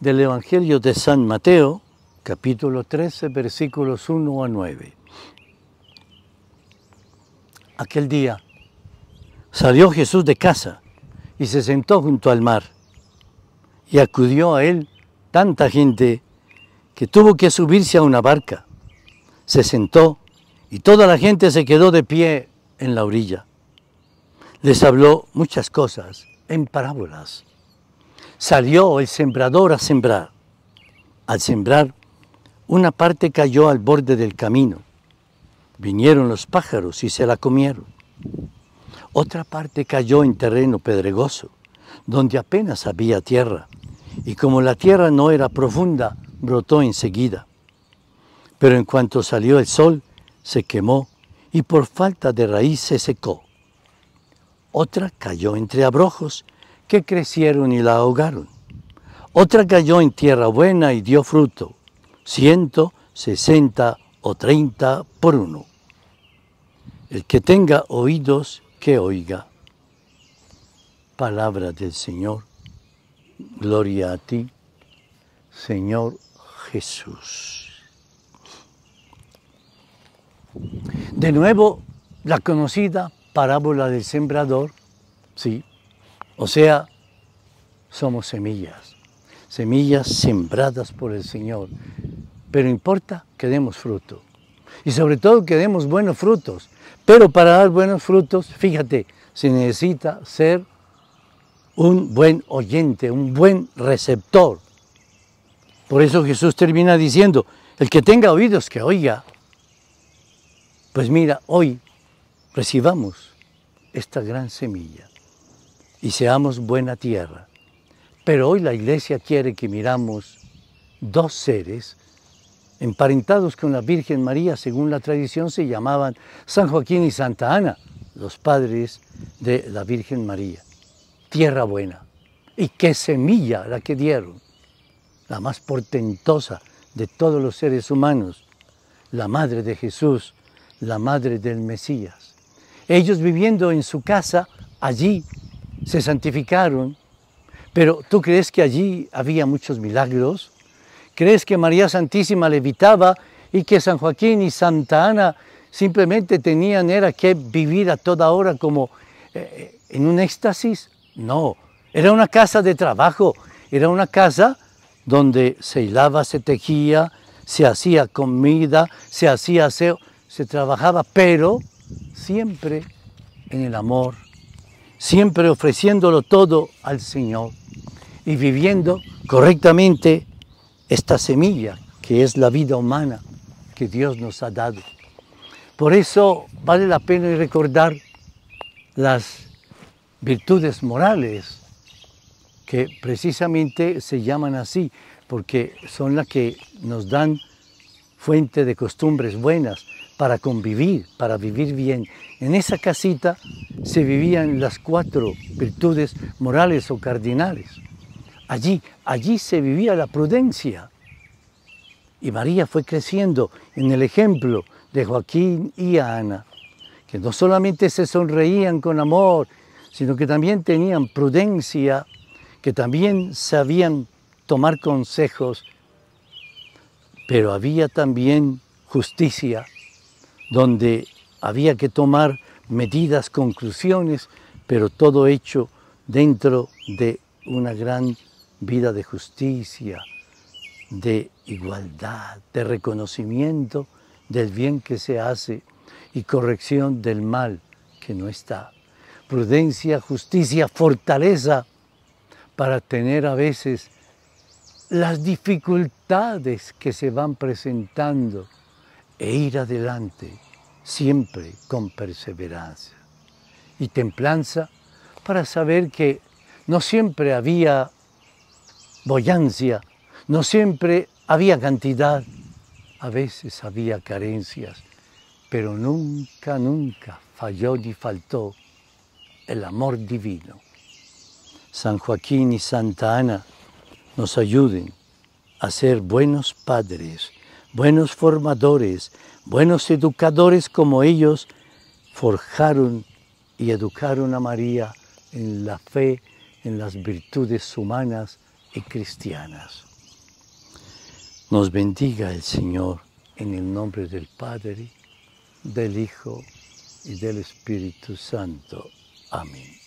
del Evangelio de San Mateo, capítulo 13, versículos 1 a 9. Aquel día salió Jesús de casa y se sentó junto al mar, y acudió a él tanta gente que tuvo que subirse a una barca. Se sentó y toda la gente se quedó de pie en la orilla. Les habló muchas cosas en parábolas Salió el sembrador a sembrar. Al sembrar, una parte cayó al borde del camino. Vinieron los pájaros y se la comieron. Otra parte cayó en terreno pedregoso, donde apenas había tierra, y como la tierra no era profunda, brotó enseguida. Pero en cuanto salió el sol, se quemó y por falta de raíz se secó. Otra cayó entre abrojos que crecieron y la ahogaron. Otra cayó en tierra buena y dio fruto, ciento, sesenta o treinta por uno. El que tenga oídos, que oiga. Palabra del Señor. Gloria a ti, Señor Jesús. De nuevo, la conocida parábola del sembrador, sí, o sea, somos semillas, semillas sembradas por el Señor. Pero importa que demos fruto. Y sobre todo que demos buenos frutos. Pero para dar buenos frutos, fíjate, se necesita ser un buen oyente, un buen receptor. Por eso Jesús termina diciendo, el que tenga oídos que oiga. Pues mira, hoy recibamos esta gran semilla y seamos buena tierra. Pero hoy la iglesia quiere que miramos dos seres emparentados con la Virgen María, según la tradición se llamaban San Joaquín y Santa Ana, los padres de la Virgen María. Tierra buena. Y qué semilla la que dieron, la más portentosa de todos los seres humanos, la madre de Jesús, la madre del Mesías. Ellos viviendo en su casa, allí se santificaron, pero ¿tú crees que allí había muchos milagros? ¿Crees que María Santísima levitaba y que San Joaquín y Santa Ana simplemente tenían era que vivir a toda hora como eh, eh, en un éxtasis? No, era una casa de trabajo, era una casa donde se hilaba, se tejía, se hacía comida, se hacía aseo, se trabajaba, pero siempre en el amor siempre ofreciéndolo todo al Señor y viviendo correctamente esta semilla que es la vida humana que Dios nos ha dado. Por eso vale la pena recordar las virtudes morales que precisamente se llaman así porque son las que nos dan fuente de costumbres buenas, para convivir, para vivir bien. En esa casita se vivían las cuatro virtudes morales o cardinales. Allí, allí se vivía la prudencia. Y María fue creciendo en el ejemplo de Joaquín y Ana, que no solamente se sonreían con amor, sino que también tenían prudencia, que también sabían tomar consejos, pero había también justicia donde había que tomar medidas, conclusiones, pero todo hecho dentro de una gran vida de justicia, de igualdad, de reconocimiento del bien que se hace y corrección del mal que no está. Prudencia, justicia, fortaleza para tener a veces las dificultades que se van presentando e ir adelante siempre con perseverancia y templanza para saber que no siempre había boyancia, no siempre había cantidad, a veces había carencias, pero nunca, nunca falló ni faltó el amor divino. San Joaquín y Santa Ana nos ayuden a ser buenos padres buenos formadores, buenos educadores como ellos forjaron y educaron a María en la fe, en las virtudes humanas y cristianas. Nos bendiga el Señor en el nombre del Padre, del Hijo y del Espíritu Santo. Amén.